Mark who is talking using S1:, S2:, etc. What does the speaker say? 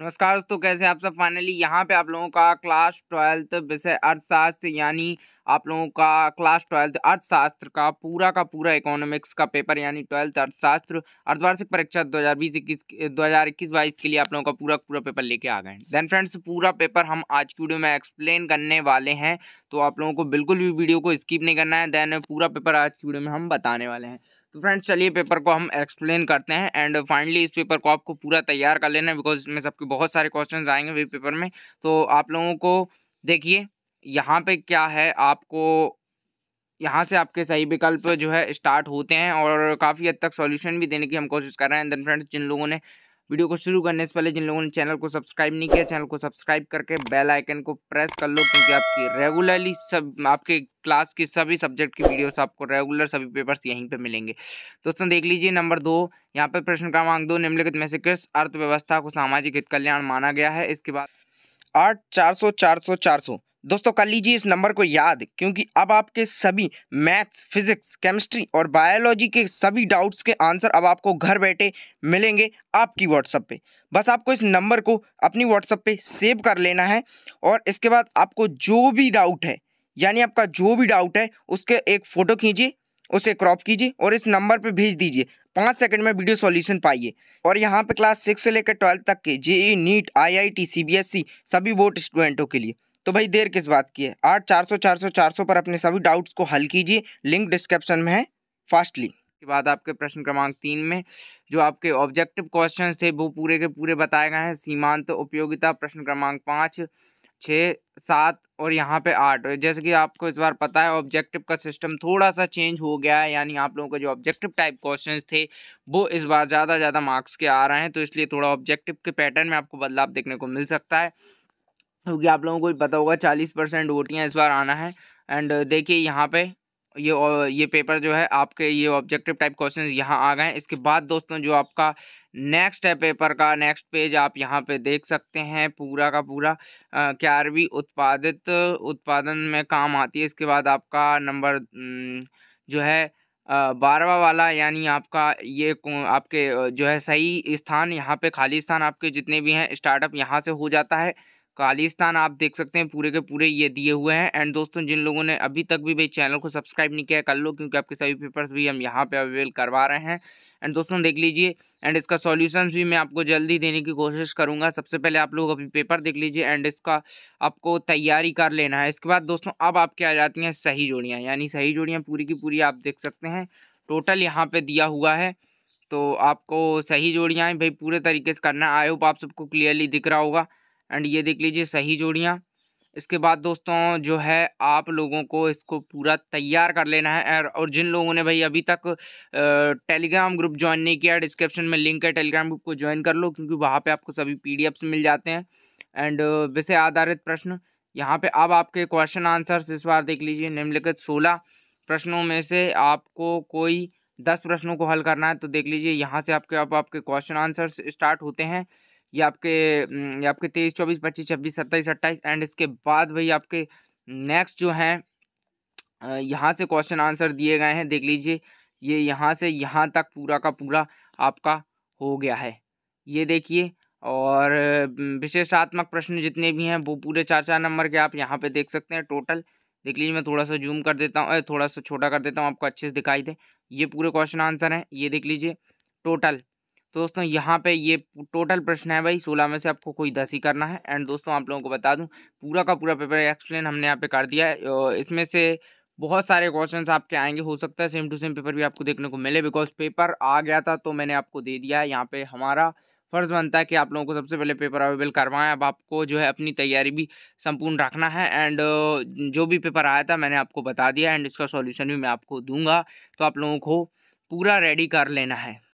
S1: नमस्कार दोस्तों कैसे आप सब फाइनली यहाँ पे आप लोगों का क्लास ट्वेल्थ विषय अर्थशास्त्र यानी आप लोगों का क्लास ट्वेल्थ अर्थशास्त्र का पूरा का पूरा इकोनॉमिक्स का पेपर यानी ट्वेल्थ अर्थशास्त्र अर्धवार्षिक परीक्षा 2020 इक्कीस दो हज़ार इक्कीस बाईस के लिए आप लोगों का पूरा पूरा पेपर लेके आ गए देन फ्रेंड्स पूरा पेपर हम आज की वीडियो में एक्सप्लेन करने वाले हैं तो आप लोगों को बिल्कुल भी वीडियो को स्किप नहीं करना है देन पूरा पेपर आज की वीडियो में हम बताने वाले हैं तो फ्रेंड्स चलिए पेपर को हम एक्सप्लेन करते हैं एंड फाइनली इस पेपर को आपको पूरा तैयार कर लेना है बिकॉज इसमें सबके बहुत सारे क्वेश्चन आएंगे वे पेपर में तो आप लोगों को देखिए यहाँ पे क्या है आपको यहाँ से आपके सही विकल्प जो है स्टार्ट होते हैं और काफ़ी हद तक सॉल्यूशन भी देने की हम कोशिश कर रहे हैं देन फ्रेंड्स जिन लोगों ने वीडियो को शुरू करने से पहले जिन लोगों ने चैनल को सब्सक्राइब नहीं किया चैनल को सब्सक्राइब करके बेल आइकन को प्रेस कर लो क्योंकि आपकी रेगुलरली सब आपके क्लास के सभी सब्जेक्ट की वीडियोस आपको रेगुलर सभी पेपर्स यहीं पे मिलेंगे दोस्तों देख लीजिए नंबर दो यहाँ पे प्रश्न क्रमांक दो निम्नलिखित में से किस अर्थव्यवस्था को सामाजिक हित
S2: कल्याण माना गया है इसके बाद आठ चार सौ चार सौ चार सौ दोस्तों कर लीजिए इस नंबर को याद क्योंकि अब आपके सभी मैथ्स फिजिक्स केमिस्ट्री और बायोलॉजी के सभी डाउट्स के आंसर अब आपको घर बैठे मिलेंगे आपकी व्हाट्सअप पे बस आपको इस नंबर को अपनी व्हाट्सअप पे सेव कर लेना है और इसके बाद आपको जो भी डाउट है यानी आपका जो भी डाउट है उसके एक फ़ोटो खींचिए उसे क्रॉप कीजिए और इस नंबर पर भेज दीजिए पाँच सेकंड में वीडियो सॉल्यूशन पाइए और यहाँ पे क्लास सिक्स से लेकर ट्वेल्थ तक के जेई नीट आईआईटी सीबीएसई सभी बोर्ड स्टूडेंटों के लिए तो भाई देर किस बात की है आठ चार सौ चार सौ चार सौ पर अपने सभी डाउट्स को हल कीजिए लिंक डिस्क्रिप्शन में है फास्टली के बाद
S1: आपके प्रश्न क्रमांक तीन में जो आपके ऑब्जेक्टिव क्वेश्चन थे वो पूरे के पूरे बताए गए हैं सीमांत उपयोगिता प्रश्न क्रमांक पाँच छः सात और यहाँ पे आठ जैसे कि आपको इस बार पता है ऑब्जेक्टिव का सिस्टम थोड़ा सा चेंज हो गया है यानी आप लोगों के जो ऑब्जेक्टिव टाइप क्वेश्चंस थे वो इस बार ज़्यादा ज़्यादा मार्क्स के आ रहे हैं तो इसलिए थोड़ा ऑब्जेक्टिव के पैटर्न में आपको बदलाव देखने को मिल सकता है क्योंकि आप लोगों को भी पता होगा चालीस परसेंट वोटियाँ इस बार आना है एंड देखिए यहाँ पे ये ये पेपर जो है आपके ये ऑब्जेक्टिव टाइप क्वेश्चन यहाँ आ गए हैं इसके बाद दोस्तों जो आपका नेक्स्ट है पेपर का नेक्स्ट पेज आप यहाँ पे देख सकते हैं पूरा का पूरा ग्यारहवीं उत्पादित उत्पादन में काम आती है इसके बाद आपका नंबर जो है बारवा वाला यानी आपका ये आपके जो है सही स्थान यहाँ पे खाली स्थान आपके जितने भी हैं स्टार्टअप यहाँ से हो जाता है खालिस्तान आप देख सकते हैं पूरे के पूरे ये दिए हुए हैं एंड दोस्तों जिन लोगों ने अभी तक भी भाई चैनल को सब्सक्राइब नहीं किया कर लो क्योंकि आपके सभी पेपर्स भी हम यहाँ पे अवेलेबल करवा रहे हैं एंड दोस्तों देख लीजिए एंड इसका सॉल्यूशंस भी मैं आपको जल्दी देने की कोशिश करूँगा सबसे पहले आप लोग अभी पेपर देख लीजिए एंड इसका आपको तैयारी कर लेना है इसके बाद दोस्तों अब आपके आ जाती हैं सही जोड़ियाँ यानी सही जोड़ियाँ पूरी की पूरी आप देख सकते हैं टोटल यहाँ पर दिया हुआ है तो आपको सही जोड़ियाँ भाई पूरे तरीके से करना आई होप आप सबको क्लियरली दिख रहा होगा एंड ये देख लीजिए सही जोड़ियाँ इसके बाद दोस्तों जो है आप लोगों को इसको पूरा तैयार कर लेना है और जिन लोगों ने भाई अभी तक टेलीग्राम ग्रुप ज्वाइन नहीं किया डिस्क्रिप्शन में लिंक है टेलीग्राम ग्रुप को ज्वाइन कर लो क्योंकि वहाँ पे आपको सभी पीडीएफ्स मिल जाते हैं एंड विषय आधारित प्रश्न यहाँ पे अब आपके क्वेश्चन आंसर्स इस बार देख लीजिए निम्नलिखित सोलह प्रश्नों में से आपको कोई दस प्रश्नों को हल करना है तो देख लीजिए यहाँ से आपके अब आपके क्वेश्चन आंसर्स स्टार्ट होते हैं ये आपके ये आपके तेईस चौबीस पच्चीस छब्बीस सत्ताईस अट्ठाईस एंड इसके बाद भाई आपके नेक्स्ट जो हैं यहाँ से क्वेश्चन आंसर दिए गए हैं देख लीजिए ये यहाँ से यहाँ तक पूरा का पूरा आपका हो गया है ये देखिए और विशेषात्मक प्रश्न जितने भी हैं वो पूरे चार चार नंबर के आप यहाँ पे देख सकते हैं टोटल देख लीजिए मैं थोड़ा सा जूम कर देता हूँ थोड़ा सा छोटा कर देता हूँ आपको अच्छे से दिखाई दे ये पूरे क्वेश्चन आंसर हैं ये देख लीजिए टोटल तो दोस्तों यहाँ पे ये टोटल प्रश्न है भाई सोलह में से आपको कोई दस ही करना है एंड दोस्तों आप लोगों को बता दूँ पूरा का पूरा पेपर एक्सप्लेन हमने यहाँ पे कर दिया है इसमें से बहुत सारे क्वेश्चंस आपके आएंगे हो सकता है सेम टू सेम पेपर भी आपको देखने को मिले बिकॉज पेपर आ गया था तो मैंने आपको दे दिया है यहाँ पे हमारा फ़र्ज़ बनता है कि आप लोगों को सबसे पहले पेपर अवेलेबल करवाएं अब आपको जो है अपनी तैयारी भी संपूर्ण रखना है एंड जो भी पेपर आया था मैंने आपको बता दिया एंड इसका सॉल्यूशन भी मैं आपको दूंगा तो आप लोगों को पूरा रेडी कर लेना है